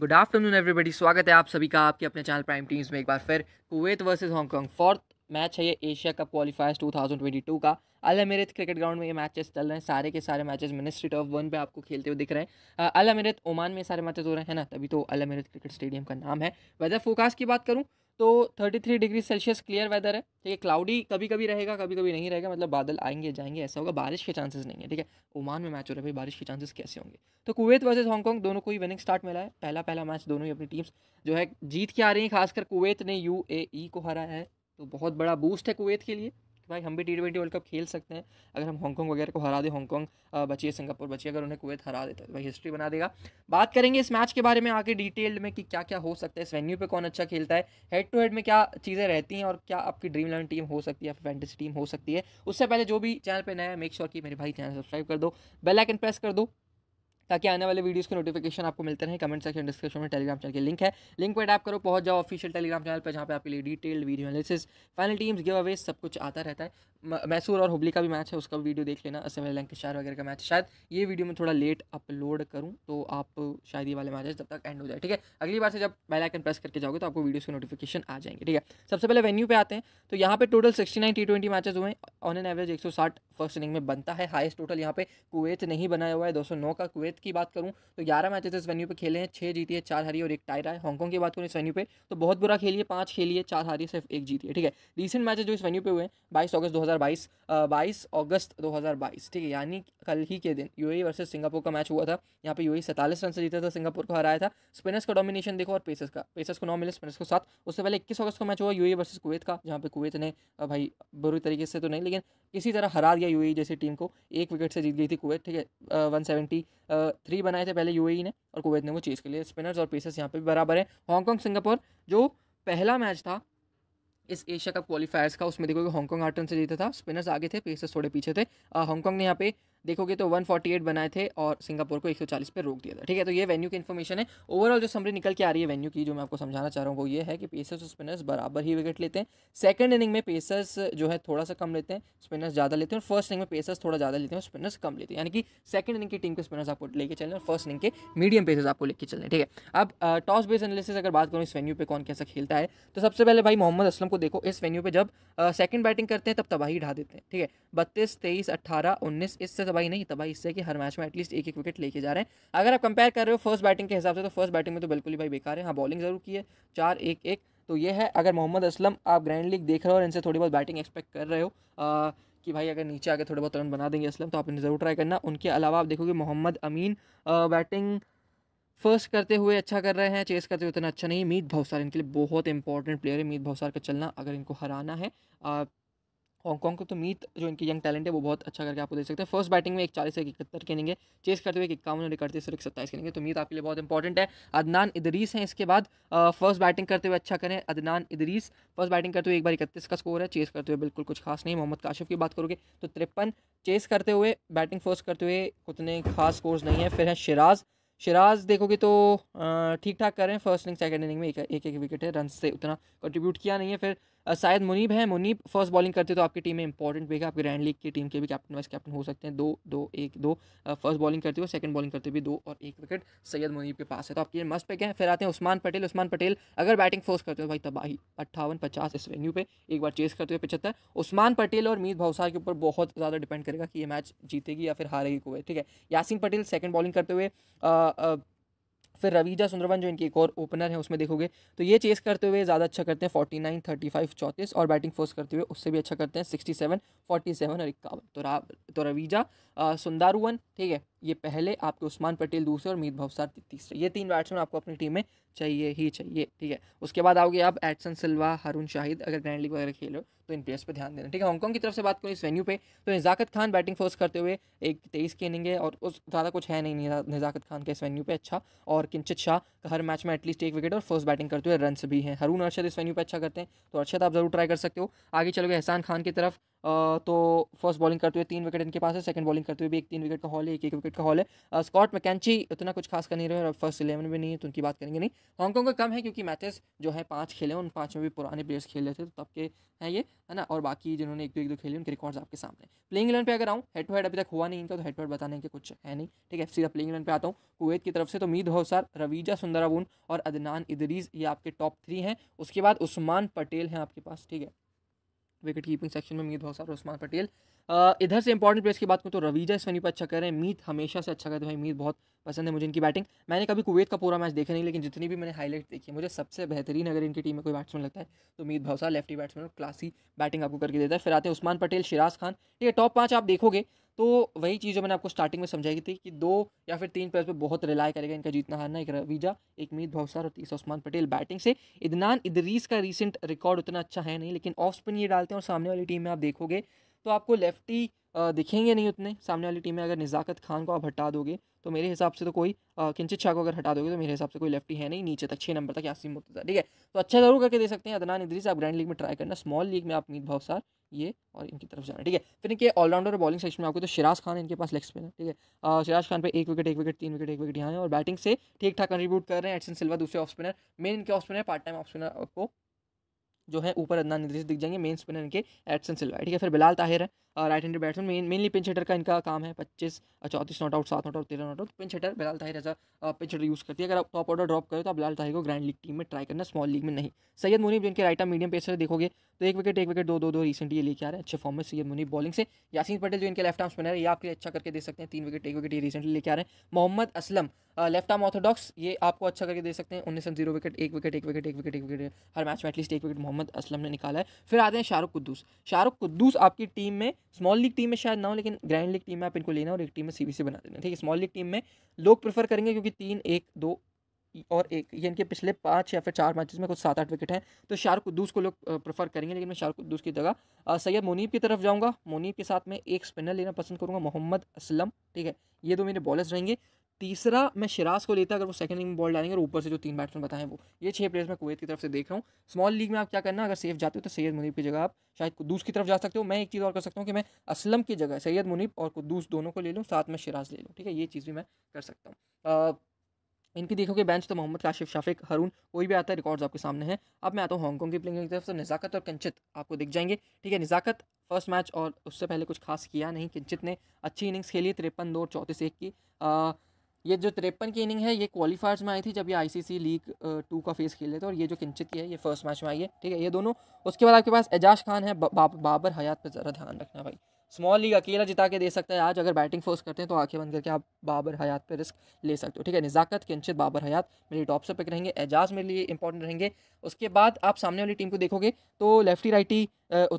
good afternoon everybody स्वागत है आप सभी का आपके अपने चैनल प्राइम टीम्स में एक बार फिर Kuwait versus Hong Kong fourth match है ये एशिया कप क्वालिफायर्स 2022 का अल अमेरित क्रिकेट ग्राउंड में ये मैचेस चल रहे हैं सारे के सारे मैचेस मिनिस्ट्री ऑफ वन पे आपको खेलते हुए दिख रहे हैं अल अमेरित ओमान में सारे मैचेस हो रहे हैं ना तभी तो अल अमेरित क्रिकेट स्टेडियम का नाम है वेदर फोकास की बात करूँ तो 33 डिग्री सेल्सियस क्लियर वेदर है ठीक है क्लाउडी कभी कभी रहेगा कभी कभी नहीं रहेगा मतलब बादल आएंगे जाएंगे ऐसा होगा बारिश के चांसेस नहीं है ठीक है ओमान में मैच हो रहा है भाई बारिश के चांसेस कैसे होंगे तो कुवैत वर्सेज हांगकांग दोनों को ही विनिंग स्टार्ट मिला है पहला पहला मैच दोनों ही अपनी टीम्स जो है जीत के आ रही है खासकर कुवैत ने यू e को हराया है तो बहुत बड़ा बूस्ट है कुवैत के लिए कि भाई हम भी टी ट्वेंटी वर्ल्ड कप खेल सकते हैं अगर हम हांगकॉन्ग वगैरह को हरा दें हांगकॉन्ग बचिए सिंगापुर बचिए अगर उन्हें कुवैत हरा दे तो भाई हिस्ट्री बना देगा बात करेंगे इस मैच के बारे में आगे डिटेल्ड में कि क्या क्या हो सकता है इस वेन्यू पर कौन अच्छा खेलता है हेड टू हेड में क्या चीज़ें रहती हैं और क्या आपकी ड्रीम इलेवन टीम हो सकती है या फैंटेसी टीम हो सकती है उससे पहले जो भी चैनल पर नया मेक श्योर कि मेरे भाई चैनल सब्सक्राइब कर दो बेलाइकन प्रेस कर दो ताकि आने वाले वीडियोस के नोटिफिकेशन आपको मिलते रहे कमेंट सेक्शन डिस्क्रिप्शन में टेलीग्राम चैनल की लिंक है लिंक पर टैप करो पहुंच जाओ ऑफिशियल टेलीग्राम चैनल पर जहाँ पे आपके लिए detailed video analysis final teams give away सब कुछ आता रहता है मैसूर और हुबली का भी मैच है उसका वीडियो देख लेना असम लैंकशायर वगैरह का मैच शायद ये वीडियो में थोड़ा लेट अपलोड करूँ तो आप शायद ये वाले मैचेस जब तक एंड हो जाए ठीक है अगली बार से जब बेल प्रेस करके जाओगे तो आपको वीडियोज़ के नोटिफिकेशन आ जाएंगे ठीक है सबसे पहले वेन्यू पे आते हैं तो यहाँ पर total sixty nine T twenty matches हुए ऑन एन एवरेज एक सौ साठ फर्स्ट इनिंग में बनता है हाइस्ट टोटल यहाँ पे कुवैत नहीं बनाया हुआ है 209 का कुवैत की बात करूँ तो ग्यारह मैचेस इस वेन्यू पे खेले हैं छह जीती है चार हारी और एक टाई रहा है हांगकॉन्ग की बात करूँ इस वेन्यू पे तो बहुत बुरा खेलिए पांच खेलिए चार हारी सिर्फ एक जीती है ठीक है रिसेंट मैचेज जो इस वेन्यू पे हुए हैं बाईस अगस्त दो बाईस अगस्त दो ठीक है यानी कल ही के दिन यू वर्सेज सिंगापुर का मैच हुआ था यहाँ पे यू ए e रन से जीता था सिंगापुर को हराया था स्पिनर्स का डोमिनेशन देखो और पेसर्स का पेसर्स को नौ मिले स्पिनर्स को साथ उससे पहले इक्कीस अगस्त को मैच हुआ यू वर्सेज कुवैत का जहाँ पे कुवैत ने भाई बुरी तरीके से तो नहीं लेकिन किसी तरह हरा दिया दिया यूएई e जैसी टीम को एक विकेट से जीत गई थी कुवैत ठीक है वन सेवेंटी थ्री बनाए थे पहले यूएई e ने और कुवैत ने वो चीज़ के लिए स्पिनर्स और पेसर्स यहाँ पे भी बराबर है हांगकॉन्ग सिंगापुर जो पहला मैच था इस एशिया कप क्वालिफायर्स का उसमें देखो कि हांगकॉन्ग आठ रन से जीता था स्पिनर्स आगे थे पेसर्स थोड़े पीछे थे हांगकॉन्ग ने यहाँ पे देखोगे तो 148 बनाए थे और सिंगापुर को 140 पे रोक दिया था ठीक है तो ये वेन्यू की इन्फॉर्मेशन है ओवरऑल जो समरी निकल के आ रही है वेन्यू की जो मैं आपको समझाना चाह रहा हूँ वो ये है कि पेसर्स और स्पिनर्स बराबर ही विकेट लेते हैं सेकंड इनिंग में पेसर्स जो है थोड़ा सा कम लेते हैं स्पिनर्स ज़्यादा लेते हैं और फर्स्ट इनिंग में पेसर्स थोड़ा ज़्यादा लेते हैं और स्पिनर्स कम लेते हैं यानी कि सेकंड इनिंग की टीम के स्पिनर्स आपको लेकर चलने और फर्स्ट इनिंग के मीडियम पेसर्स आपको लेके चलने ठीक है अब टॉस बेस एनालिसिस अगर बात करूँ इस वेन्यू पर कौन कैसा खेलता है तो सबसे पहले भाई मोहम्मद असलम को देखो इस वेन्यू पर जब सेकंड बैटिंग करते हैं तब तबाही ढा देते हैं ठीक है बत्तीस तेईस अट्ठारह उन्नीस इससे तबाही तो नहीं तबाही तो इससे कि हर मैच में एटलीस्ट एक एक विकेट लेके जा रहे हैं अगर आप कंपेयर कर रहे हो फर्स्ट बैटिंग के हिसाब से तो फर्स्ट बैटिंग में तो बिल्कुल ही भाई बेकार है हाँ बॉलिंग जरूर की है चार एक एक तो ये है अगर मोहम्मद असलम आप ग्रैंड लीग देख रहे हो और इनसे थोड़ी बहुत बैटिंग एक्सपेक्ट कर रहे हो आ, कि भाई अगर नीचे आगे थोड़े बहुत रन बना देंगे असलम तो आप इन्हें ज़रूर ट्राई करना उनके अलावा आप देखोगे मोहम्मद अमीन बैटिंग फर्स्ट करते हुए अच्छा कर रहे हैं चेस करते हुए उतना अच्छा नहीं मीत भवसार इनके लिए बहुत इंपॉर्टेंट प्लेयर है मीत भवसार का चलना अगर इनको हराना है आप हांगकॉन्ग को तो मीत जो इनकी यंग टैलेंट है वो बहुत अच्छा करके आपको दे सकते हैं फर्स्ट बैटिंग में एक चालीस एक इकहत्तर के लेंगे चेस करते हुए एक इक्यावन और इकतीस और एक सत्ताईस खेलेंगे तो मीत आपके लिए बहुत इंपॉर्टेंट है अदनान इदरीस हैं इसके बाद फर्स्ट बैटिंग करते हुए अच्छा करें अदनान इदरीस फर्स्ट बैटिंग करते हुए एक बार इकतीस का स्कोर है चेस करते हुए बिल्कुल कुछ खास नहीं मोहम्मद काशिफ की बात करोगे तो तिरपन चेस करते हुए बैटिंग फर्स्ट करते हुए उतने खास स्कोर्स नहीं है फिर है शराज शराज देखोगे तो ठीक ठाक कर रहे हैं फर्स्ट इनिंग सेकेंड इनिंग में एक, एक विकेट है रन से उतना कंट्रीब्यूट किया नहीं है फिर शायद मुनीब हैं मुनीब फर्स्ट बॉलिंग करते तो आपकी टीम में इंपॉर्टेंट भी है आपकी ग्रैंड लीग की टीम के भी कैप्टन वाइस कैप्टन हो सकते हैं दो दो एक दो फर्स्ट बॉलिंग करते हुए सेकंड बॉलिंग करते हुए दो और एक विकेट सैयद मुनीब के पास है तो आपके मस्ट पिक है फिर आते हैं उस्मान पटेल उस्मान पटेल अगर बैटिंग फोर्स करते हो भाई तबाही अट्ठावन पचास इस वेन्यू पर एक बार चेस करते हुए पचहत्तर उस्मान पटेल और मीत भावसार के ऊपर बहुत ज़्यादा डिपेंड करेगा कि ये मैच जीतेगी या फिर हारेगी कोई ठीक है यासिन पटेल सेकंड बॉलिंग करते हुए फिर रवीजा सुंदरबन जो इनके एक और ओपनर है उसमें देखोगे तो ये चेस करते हुए ज़्यादा अच्छा करते हैं फोर्टी नाइन थर्टी फाइव चौंतीस और बैटिंग फोर्स करते हुए उससे भी अच्छा करते हैं सिक्सटी सेवन फोर्टी सेवन और इक्यावन तो रा तो रवीजा सुंदारुवन ठीक है ये पहले आपके उस्मान पटेल दूसरे और मीत भवसार तीसरे ये तीन बैट्समैन आपको अपनी टीम में चाहिए ही चाहिए ठीक है उसके बाद आओगे आप एडसन सिल्वा हरुण शाहिद अगर ग्रैंड लीग वगैरह खेलो तो इन प्लेयर्स पर ध्यान देना ठीक है हांगकॉन्ग की तरफ से बात करें इस वेन्यू पे तो निजाकत खान बैटिंग फोर्स करते हुए एक तेईस की इनिंग है और उस ज़्यादा कुछ है नहीं निजाकत खान का इस वेन्यू पे अच्छा और किंचित शाह का हर मैच में एटलीस्ट एक विकेट और फर्स्ट बैटिंग करते हुए रन भी हैं हरुण अरशद इस वेन्यू पर अच्छा करते हैं तो अर्शद आप जरूर ट्राई कर सकते हो आगे चलोगे एहसान खान की तरफ तो फर्स्ट बॉलिंग करते हुए तीन विकेट इनके पास है सेकंड बॉलिंग करते हुए भी एक तीन विकेट का हॉल है एक एक विकेट का हॉल है स्कॉट मैकेंची इतना कुछ खास कर नहीं रहे और फर्स्ट इलेवन में नहीं है तो उनकी बात करेंगे नहीं हांगकॉन्ग का कम है क्योंकि मैचेस जो है पाँच खेले उन पाँच में भी पुराने प्लेयर्स खेले थे तो तब के हैं ये है ना और बाकी जिन्होंने एक दो एक दो खेले उनके रिकॉर्ड्स आपके सामने प्लेइंग इलेवन पे अगर आऊँ हेड टू हेड अभी तक हुआ नहीं इनका तो हेड टू हेड बताने के कुछ है नहीं ठीक है सीधा प्लेइंग इलेवन पे आता हूँ कुवैत की तरफ से तो मीद हौसार रवीजा सुंदराबून और अदनान इदरीज ये आपके टॉप थ्री हैं उसके बाद उस्मान पटेल हैं आपके पास ठीक है विकेट कीपिंग सेक्शन में मीत भौसार और उस्मान पटेल इधर से इंपॉर्टेंट प्लेयर्स की बात करूँ तो रवीजा इस पर अच्छा कर रहे हैं मीत हमेशा से अच्छा करते हैं भाई मीत बहुत पसंद है मुझे इनकी बैटिंग मैंने कभी कुवैत का पूरा मैच देखा नहीं लेकिन जितनी भी मैंने हाईलाइट देखी मुझे सबसे बेहतरीन अगर इनकी टीम में कोई बैट्समैन लगता है तो मीत भौसार लेफ्टी बैट्समैन और क्लासी बैटिंग आपको करके देता है फिर आते हैं उस्मान पटेल शिराज खान ठीक है टॉप पाँच आप देखोगे तो वही चीज़ जो मैंने आपको स्टार्टिंग में समझाई थी कि दो या फिर तीन प्लेयर्स पे बहुत रिलाय करेगा इनका जीतना हारना एक रवीजा एक मीत भवसार और तीसरा उस्मान पटेल बैटिंग से इदनान इदरीस का रिसेंट रिकॉर्ड उतना अच्छा है नहीं लेकिन ऑफ स्पिन ये डालते हैं और सामने वाली टीम में आप देखोगे तो आपको लेफ्टी दिखेंगे नहीं उतने सामने वाली टीम में अगर निज़ाकत खान को आप हटा दोगे तो मेरे हिसाब से तो कोई किंचित शाह को अगर हटा दोगे तो मेरे हिसाब से कोई लेफ्टी है नहीं नीचे तक छः नंबर तक यासीम मुर्त ठीक है तो अच्छा ज़रूर करके दे सकते हैं अदनान इधरी से आप ग्रैंड लीग में ट्राई करना स्मॉल लीग में आप मीत भावसार ये और इनकी तरफ जाना ठीक है फिर इनके ऑलराउंडर और बॉलिंग सेक्शन में आपको तो शिराज खान इनके पास लेग है ठीक है शिराज खान पे एक विकेट एक विकेट तीन विकेट एक विकेट यहाँ है और बैटिंग से ठीक ठाक कंट्रीब्यूट कर रहे हैं एडसन सिल्वा दूसरे ऑफ स्पिनर मेन इनके off spinner part time off spinner आपको जो है ऊपर अदना निर्देश दिख जाएंगे मेन स्पिनर इनके एडसन सिल्वा ठीक है फिर बिलाल ताहिर है right handed batsman main mainly pinch hitter का इनका काम है पच्चीस चौतीस नॉट आउट सात नॉट आउट तेरह not out pinch hitter Bilal Tahir ऐसा पिंच हिटर यूज़ करती है अगर आप टॉप ऑर्डर ड्रॉप करें तो आप बिलाल ताहिर को ग्रैंड लीग टीम में ट्राई करना स्मॉल लीग में नहीं सैयद मुनीब जिनके राइट आर मीडियम पेसर देखोगे तो एक विकेट एक विकेट दो दो दो रिसेंटली लेके आ रहे हैं अच्छे फॉर्म में सैयद मुनीब बॉलिंग से यासीन पटेल जो इनके लेफ्ट आर्म स्पिनर है ये आपके लिए अच्छा करके दे सकते हैं तीन विकेट एक विकेट ये रिसेंटली लेके आ रहे हैं Mohammad Aslam left arm orthodox ये आपको अच्छा करके दे सकते हैं उन्नीस जीरो विकेट एक विकेट एक विकेट एक विकेट एक विकेट हर मैच में एटलीस्ट एक विकेट मोहम्मद मोहम्मद असलम ने निकाला है फिर आते हैं शाहरुख कुद्दूस शाहरुख कुद्दूस आपकी टीम में स्मॉल लीग टीम में शायद ना हो लेकिन ग्रैंड लीग टीम में आप इनको लेना और एक टीम में सी बना देना ठीक है स्मॉल लीग टीम में लोग प्रेफर करेंगे क्योंकि तीन एक दो और एक ये इनके पिछले पाँच या फिर चार मैचेस में कुछ सात आठ विकेट हैं तो शाहरुख कुद्दूस को लोग प्रेफर करेंगे लेकिन मैं शाहरुख कुद्दूस की जगह सैयद मुनीब की तरफ जाऊँगा मुनीब के साथ मैं एक स्पिनर लेना पसंद करूँगा मोहम्मद असलम ठीक है ये दो मेरे बॉलर्स रहेंगे तीसरा मैं शिराज को लेता अगर वो सेकंड इनिंग बॉल डालेंगे और ऊपर से जो तीन बैट्समैन बताएं वो ये छह प्लेयर्स मैं कुवैत की तरफ से देख रहा हूँ स्मॉल लीग में आप क्या करना अगर सेफ जाते हो तो सैयद मुनीब की जगह आप शायद कुदूस की तरफ जा सकते हो मैं एक चीज़ और कर सकता हूँ कि मैं असलम की जगह सैयद मुनीब और कुदूस दोनों को ले लूँ साथ में शिराज ले लूँ ठीक है ये चीज़ भी मैं कर सकता हूँ इनकी देखोगे बेंच तो मोहम्मद काशिफ शाफिक हरून कोई भी आता है रिकॉर्ड्स आपके सामने हैं अब मैं आता हूँ हांगकॉन्ग की प्लेइंग की तरफ से निज़ाकत और कंचित आपको दिख जाएंगे ठीक है निज़ाकत फर्स्ट मैच और उससे पहले कुछ खास किया नहीं कंचित ने अच्छी इनिंग्स खेली तिरपन दो चौंतीस एक की ये जो तिरपन की इनिंग है ये क्वालिफायर्स में आई थी जब ये आईसीसी लीग टू का फेस खेल रहे थे और ये जो किंचित की है ये फर्स्ट मैच में आई है ठीक है ये दोनों उसके बाद आपके पास एजाज खान है बा, बाबर हयात पर ज़रा ध्यान रखना भाई स्मॉल लीग अकेला जिता के दे सकता है आज अगर बैटिंग फोर्स करते हैं तो आंखें बंद करके आप बाबर हयात पर रिस्क ले सकते हो ठीक है निज़ाकत किंचित बाबर हयात मेरी टॉप से पिक रहेंगे एजाज मेरे लिए इंपॉर्टेंट रहेंगे उसके बाद आप सामने वाली टीम को देखोगे तो लेफ्टी राइटी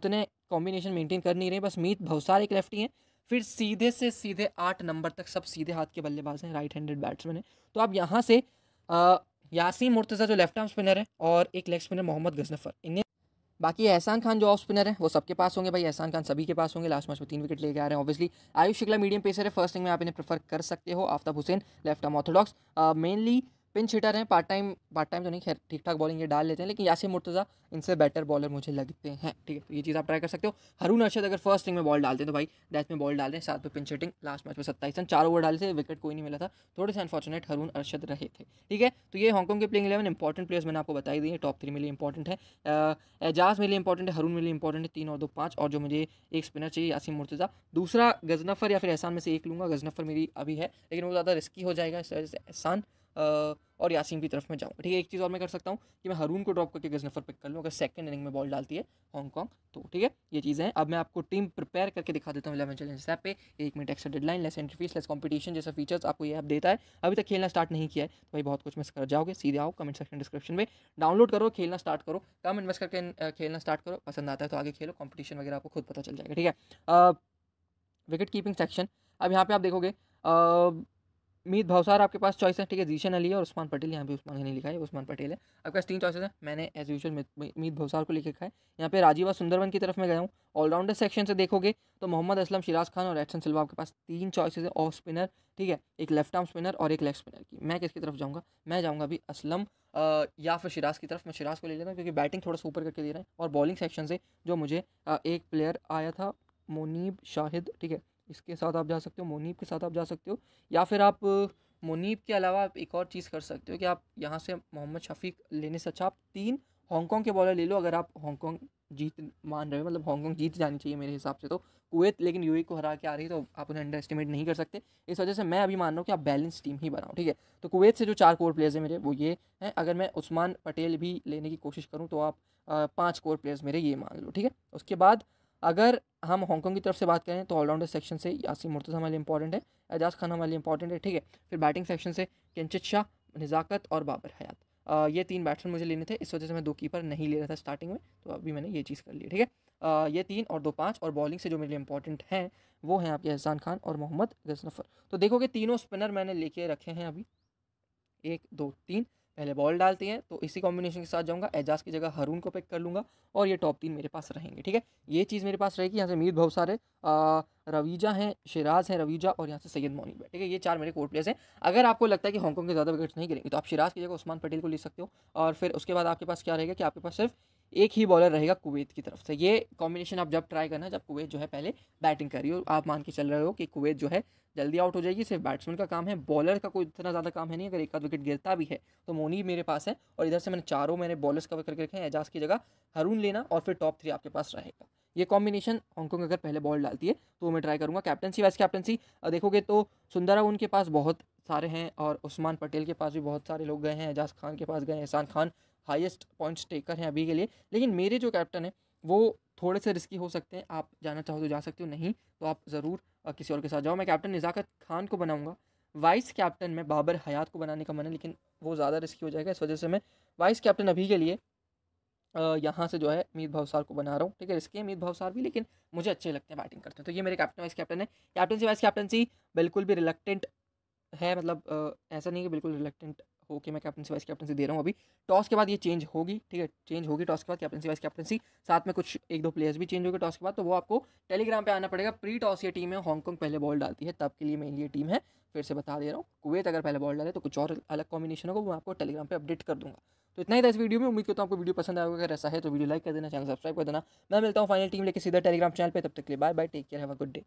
उतने कॉम्बिनेशन मेंटेन कर नहीं रहे बस मीत भवसार एक लेफ्टी हैं फिर सीधे से सीधे आठ नंबर तक सब सीधे हाथ के बल्लेबाज हैं राइट हैंडेड बैट्समैन हैं तो आप यहाँ से यासीन मुर्तज़ा जो लेफ्ट आर्म स्पिनर है और एक लेग स्पिनर मोहम्मद गजनफर इन्हें बाकी एहसान खान जो ऑफ स्पिनर है वो सबके पास होंगे भाई एहसान खान सभी के पास होंगे लास्ट मैच में तीन विकेट लेके आ रहे हैं obviously Ayush Shukla medium pacer है फर्स्ट इनिंग में आप इन्हें प्रेफर कर सकते हो Aftab Hussain left arm orthodox mainly pinch hitter हैं पार्ट टाइम पार्ट टाइम तो नहीं खैर ठीक ठाक बॉलिंग ये डाल लेते हैं लेकिन यासिर मुर्तज़ा इनसे बेटर बॉलर मुझे लगते हैं ठीक है तो ये चीज़ आप ट्राई कर सकते हो हरून अर्शद अगर फर्स्ट इनिंग में बॉल डालते हैं तो भाई डेथ में बॉल डाल रहे हैं सात पे पिंच हिटिंग लास्ट मैच में सत्ताईस रन चार ओवर डाले थे विकेट कोई नहीं मिला था थोड़े से अनफॉर्चुनेट हरून अर्शद रहे थे ठीक है तो ये हांगकॉन्ग के प्लेइंग इलेवन इंपॉर्टेंट प्लेयर्स मैंने आपको बताई दी है टॉप थ्री मेरे लिए इंपॉर्टेंट है एजाज मेरे लिए इंपॉर्टेंट है हरून मेरे लिए इंपॉर्टेंट है तीन और दो पाँच और जो मुझे एक स्पिनर चाहिए यासिम मुर्तज़ा दूसरा गजनफर या फिर एहसान में से एक लूँगा गजनफर मेरी अभी है लेकिन वो ज़्यादा रिस्की हो जाएगा एहसान और यासीम की तरफ मैं जाऊँगा ठीक है एक चीज़ और मैं कर सकता हूँ कि मैं हरून को ड्रॉप करके गजनफर पिक कर लूँ अगर सेकंड इनिंग में बॉल डालती है हांगकॉन्ग तो ठीक है ये चीज़ें हैं अब मैं आपको टीम प्रिपेयर करके दिखा देता हूँ इलेवन चैलेंज ऐप पे एक minute extra deadline less entry fees less competition जैसा फीचर्स आपको ये ऐप देता है अभी तक खेलना स्टार्ट नहीं किया है तो भाई बहुत कुछ मिस कर जाओगे सीधे आओ कमेंट सेक्शन डिस्क्रिप्शन में डाउनलोड करो खेलना स्टार्ट करो कम इन्वेस्ट करके खेलना स्टार्ट करो पसंद आता है तो आगे खेलो कॉम्पिटिशन वगैरह आपको खुद पता चल जाएगा ठीक है विकेट कीपिंग सेक्शन अब यहाँ पे आप देखोगे मीत भावसार आपके पास चॉइस है ठीक है जीशन अली और उस्मान पटेल यहाँ पे उस्मान ने लिखा है उस्मान पटेल है आपके पास तीन चॉइसेस हैं मैंने एज यूजल मीत भावसार को लिखे रखा है यहाँ पे राजीवा सुंदरवन की तरफ मैं गया हूँ ऑलराउंडर सेक्शन से देखोगे तो मोहम्मद असलम शिराज खान और एडसन सिल्वा आपके पास तीन चॉइसेज है ऑफ स्पिनर ठीक है एक लेफ्ट आर्म स्पिनर और एक लेफ्ट स्पिनर की मैं किसकी तरफ जाऊँगा मैं जाऊँगा अभी असलम या फिर शिराज की तरफ मैं शिराज को ले लेता हूँ क्योंकि बैटिंग थोड़ा सा ऊपर करके दे रहे हैं और बॉलिंग सेक्शन से जो मुझे एक प्लेयर आया था मुनीब शाहिद ठीक है इसके साथ आप जा सकते हो मुनीब के साथ आप जा सकते हो या फिर आप मुनीब के अलावा आप एक और चीज़ कर सकते हो कि आप यहाँ से मोहम्मद शफीक लेने से अच्छा आप तीन हांगकॉन्ग के बॉलर ले लो अगर आप हांगकॉन्ग जीत मान रहे हो मतलब हांगकॉन्ग जीत जानी चाहिए मेरे हिसाब से तो कुवैत लेकिन यूए को हरा के आ रही है तो आप उन्हें अंडर एस्टिमेट नहीं कर सकते इस वजह से मैं अभी मान रहा हूँ कि आप बैलेंस टीम ही बनाओ ठीक है तो कुवैत से जो चार कोर प्लेयर्स हैं मेरे वो ये हैं अगर मैं उस्मान पटेल भी लेने की कोशिश करूँ तो आप पाँच कोर प्लेयर्स मेरे ये मान लो ठीक है उसके बाद अगर हम हांगकॉन्ग की तरफ से बात करें तो ऑलराउंडर सेक्शन से यासिम मुर्तज़ हमारे लिए इंपॉर्टेंट है एजाज खान हमारे लिए इंपॉर्टेंट है ठीक है फिर बैटिंग सेक्शन से किंचित शाह नज़ाकत और बाबर हयात ये तीन बैट्समैन मुझे लेने थे इस वजह से मैं दो कीपर नहीं ले रहा था स्टार्टिंग में तो अभी मैंने ये चीज़ कर ली ठीक है ये तीन और दो पाँच और बॉलिंग से जो मेरे लिए इंपॉर्टेंट हैं वो हैं आपके एहसान खान और मोहम्मद गजनफर तो देखोगे तीनों स्पिनर मैंने लेके रखे हैं अभी एक दो तीन पहले बॉल डालते हैं तो इसी कॉम्बिनेशन के साथ जाऊँगा एजाज की जगह हरून को पिक कर लूँगा और ये टॉप तीन मेरे पास रहेंगे ठीक है ये चीज़ मेरे पास रहेगी यहाँ से मीर बहुत सारे रवीजा हैं शराज हैं रवीजा और यहाँ से सैयद मोनीब ठीक है ये चार मेरे कोर्ट प्लेयर्स हैं अगर आपको लगता है कि हॉन्गकॉन्ग के ज़्यादा विकेट्स नहीं गिरेंगे तो आप शराज की जगह उस्मान पटेल को ले सकते हो और फिर उसके बाद आपके पास क्या रहेगा कि आपके पास सिर्फ एक ही बॉलर रहेगा कुवैत की तरफ से ये कॉम्बिनेशन आप जब ट्राई करना जब कुवैत जो है पहले बैटिंग कर रही हो आप मान के चल रहे हो कि कुवैत जो है जल्दी आउट हो जाएगी सिर्फ बैट्समैन का काम है बॉलर का कोई इतना ज़्यादा काम है नहीं अगर एक आध विकेट गिरता भी है तो मोनी मेरे पास है और इधर से मैंने चारों मैंने बॉलर्स कवर करके रखे हैं एजाज की जगह हरून लेना और फिर टॉप थ्री आपके पास रहेगा ये कॉम्बिनेशन हांगकॉन्ग अगर पहले बॉल डालती है तो मैं ट्राई करूँगा कैप्टनसी वाइस कैप्टनसी देखोगे तो सुंदरा उनके पास बहुत सारे हैं और उस्मान पटेल के पास भी बहुत सारे लोग गए हैं एजाज खान के पास गए एहसान खान हाईएस्ट पॉइंट्स टेकर हैं अभी के लिए लेकिन मेरे जो कैप्टन है वो थोड़े से रिस्की हो सकते हैं आप जाना चाहो तो जा सकते हो नहीं तो आप ज़रूर किसी और के साथ जाओ मैं कैप्टन नज़ाकत खान को बनाऊँगा वाइस कैप्टन में बाबर हयात को बनाने का मन है लेकिन वो ज़्यादा रिस्की हो जाएगा इस वजह से मैं वाइस कैप्टन अभी के लिए यहाँ से जो है मीत भावसार को बना रहा हूँ ठीक है रिस्की है मीत भावसार भी लेकिन मुझे अच्छे लगते हैं बैटिंग करते हैं तो ये मेरे कैप्टन वाइस कैप्टन है कैप्टनसी वाइस कैप्टनसी बिल्कुल भी रिलेक्टेंट है मतलब ऐसा नहीं कि बिल्कुल रिलेक्टेंट ओके मैं कैप्टनसी वाइस कैप्टनसी दे रहा हूँ अभी टॉस के बाद ये चेंज होगी ठीक है चेंज होगी टॉस के बाद कैप्टनसी वाइस कैप्टनसी साथ में कुछ एक दो प्लेयर्स भी चेंज होगी टॉस के बाद तो वो आपको टेलीग्राम पे आना पड़ेगा प्री टॉस ये टीम है हांगकॉन्ग पहले बॉल डालती है तब के लिए मेन ये टीम है फिर से बता दे रहा हूँ कुवैत अगर पहले बॉल डाले तो कुछ और अलग कॉम्बिनेशन होगा वो मैं आपको टेलीग्राम पर अपडेट कर दूँगा तो इतना ही था इस वीडियो में उम्मीद करता हूँ आपको वीडियो पसंद आएगा अगर ऐसा है तो वीडियो लाइक कर देना चैनल सब्सक्राइब कर देना मैं मिलता हूँ फाइनल टीम लेकर सीधा टेलीग्राम चैनल पर तब तक के लिए bye bye take care have a good day